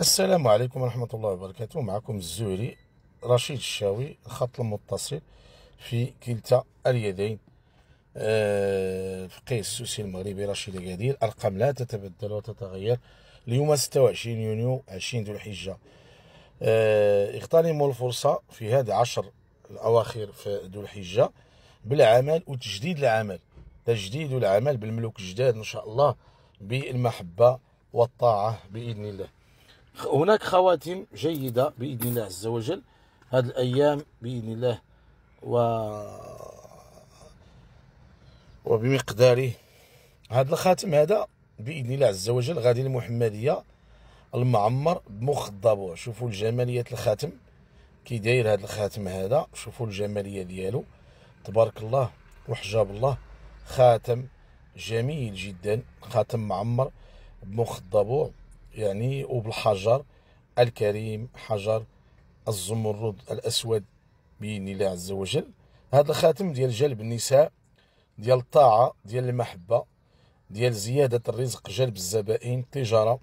السلام عليكم ورحمة الله وبركاته معكم الزهري رشيد الشاوي الخط المتصل في كلتا اليدين الفقيه آه، السوسي المغربي رشيد أكادير أرقام لا تتبدل وتتغير اليوم 26 يونيو 20 ذو الحجة آه، اغتنموا الفرصة في هذا عشر الأواخر في ذو الحجة بالعمل وتجديد العمل تجديد العمل بالملوك الجداد إن شاء الله بالمحبة والطاعة بإذن الله هناك خواتم جيدة بإذن الله عز وجل هذه الأيام بإذن الله و وبمقداره هذا الخاتم هذا بإذن الله عز وجل غادي المحمدية المعمر بمخ شوفوا الجمالية الخاتم كي داير هذا الخاتم هذا شوفوا الجمالية ديالو تبارك الله وحجاب الله خاتم جميل جدا خاتم معمر بمخ يعني وبالحجر الكريم حجر الزمرد الأسود بإذن الله عز وجل هذا الخاتم ديال جلب النساء ديال الطاعة ديال المحبة ديال زيادة الرزق جلب الزبائن التجارة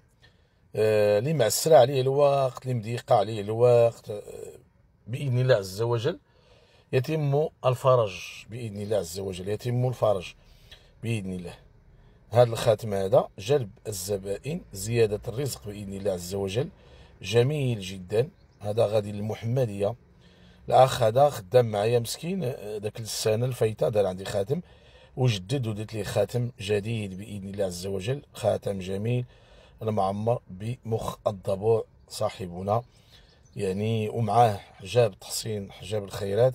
آه اللي معسر عليه الوقت اللي مضيق عليه الوقت آه، بإذن الله عز وجل يتم الفرج بإذن الله عز وجل يتم الفرج بإذن الله هذا الخاتم هذا جلب الزبائن زيادة الرزق بإذن الله عز وجل جميل جدا هذا غادي للمحمدية الأخ هذا خدام معايا مسكين آه، داك السنة الفايتة دار عندي خاتم وجدد وديت ليه خاتم جديد بإذن الله عز وجل خاتم جميل المعمر بمخ الضبوع صاحبنا يعني ومعاه حجاب تحصين حجاب الخيرات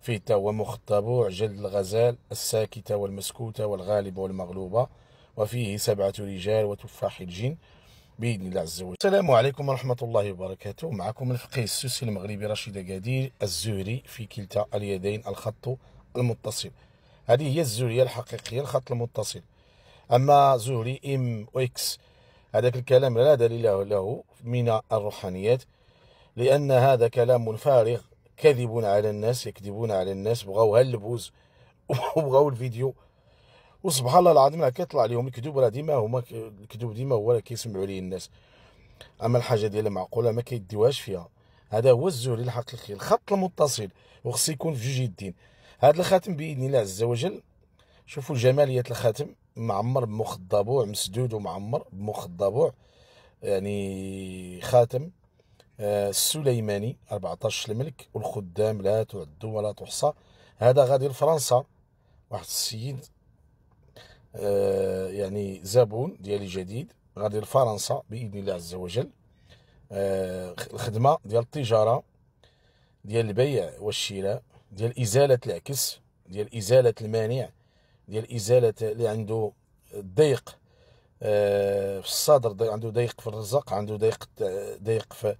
فيه تا هو مخ الضبوع جلد الغزال الساكتة والمسكوتة والغالبة والمغلوبة وفيه سبعة رجال وتفاح الجن بإذن الله عز وجل السلام عليكم ورحمة الله وبركاته معكم الفقيه السوسي المغربي رشيد قادير الزهري في كلتا اليدين الخط المتصل هذه هي الزهرية الحقيقية الخط المتصل أما زهري إم وإكس هذاك الكلام لا دليل له من الروحانيات لأن هذا كلام فارغ كذب على الناس يكذبون على الناس بغاو هالبوز وبغاو الفيديو وسبحان الله العظيم راه كيطلع لهم الكذوب راه ديما هما الكذوب ديما هو اللي كيسمعوا ليه الناس اما الحاجه ديال معقوله ما كيديوهاش فيها هذا هو الزهري الحقيقي الخط المتصل وخص يكون في جوج يدين هذا الخاتم باذن الله عز وجل شوفوا جماليه الخاتم معمر بمخ الضبوع مسدود ومعمر بمخ الضبوع يعني خاتم آه، السليماني 14 الملك والخدام لا تعد ولا تحصى هذا غادي لفرنسا واحد السيد آه، يعني زبون ديالي جديد غادي لفرنسا باذن الله عز وجل آه، الخدمه ديال التجاره ديال البيع والشراء ديال ازاله العكس ديال ازاله المانع ديال ازاله اللي عنده الضيق آه، في الصدر عنده ضيق في الرزق عنده ضيق ضيق في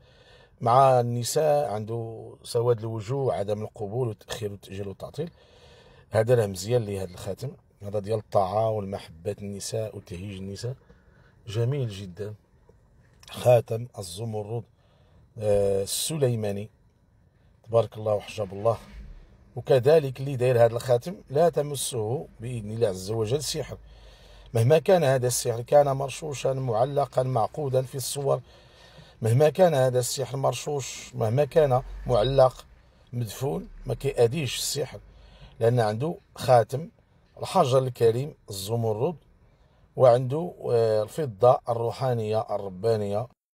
مع النساء عنده سواد الوجوه عدم القبول وتاخير والتاجيل والتعطيل هذا راه مزيان لهذا الخاتم هذا ديال الطاعة والمحبة النساء وتهيج النساء جميل جدا خاتم الزمرد آه، السليماني تبارك الله وحجاب الله وكذلك اللي داير هذا الخاتم لا تمسه باذن الله عز وجل سحر مهما كان هذا السحر كان مرشوشا معلقا معقودا في الصور مهما كان هذا السحر مرشوش مهما كان معلق مدفون ما كيأديش السحر لان عنده خاتم الحجر الكريم الزمرد وعنده آه، الفضة الروحانية الربانية